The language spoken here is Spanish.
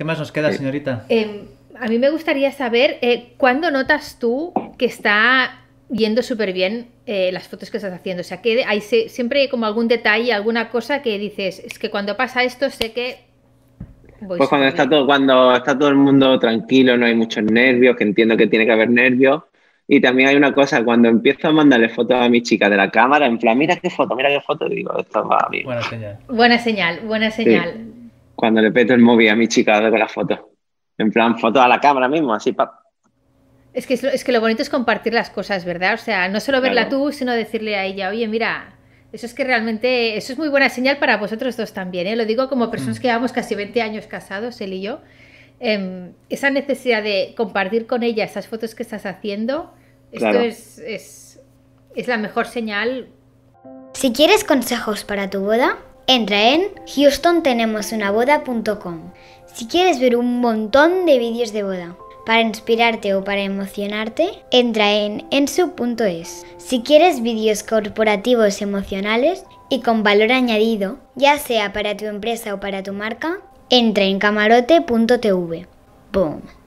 ¿Qué más nos queda, eh, señorita? Em, a mí me gustaría saber eh, cuándo notas tú que está yendo súper bien eh, las fotos que estás haciendo. O sea, que hay siempre como algún detalle, alguna cosa que dices, es que cuando pasa esto sé que... pues cuando está, todo, cuando está todo el mundo tranquilo, no hay muchos nervios, que entiendo que tiene que haber nervios. Y también hay una cosa, cuando empiezo a mandarle fotos a mi chica de la cámara, en plan, mira qué foto, mira qué foto, digo, esto va bien. Buena señal. Buena señal, buena señal cuando le peto el móvil a mi chica de la foto. En plan, foto a la cámara mismo, así Es que, es que lo bonito es compartir las cosas, ¿verdad? O sea, no solo verla tú, sino decirle a ella, oye, mira, eso es que realmente, eso es muy buena señal para vosotros dos también, ¿eh? Lo digo como personas mm. que llevamos casi 20 años casados, él y yo. Em, esa necesidad de compartir con ella esas fotos que estás haciendo, esto es, es, es la mejor señal. Si quieres consejos para tu boda, Entra en HoustonTenemosUnaBoda.com si quieres ver un montón de vídeos de boda. Para inspirarte o para emocionarte, entra en Ensub.es Si quieres vídeos corporativos emocionales y con valor añadido, ya sea para tu empresa o para tu marca, entra en camarote.tv. ¡Boom!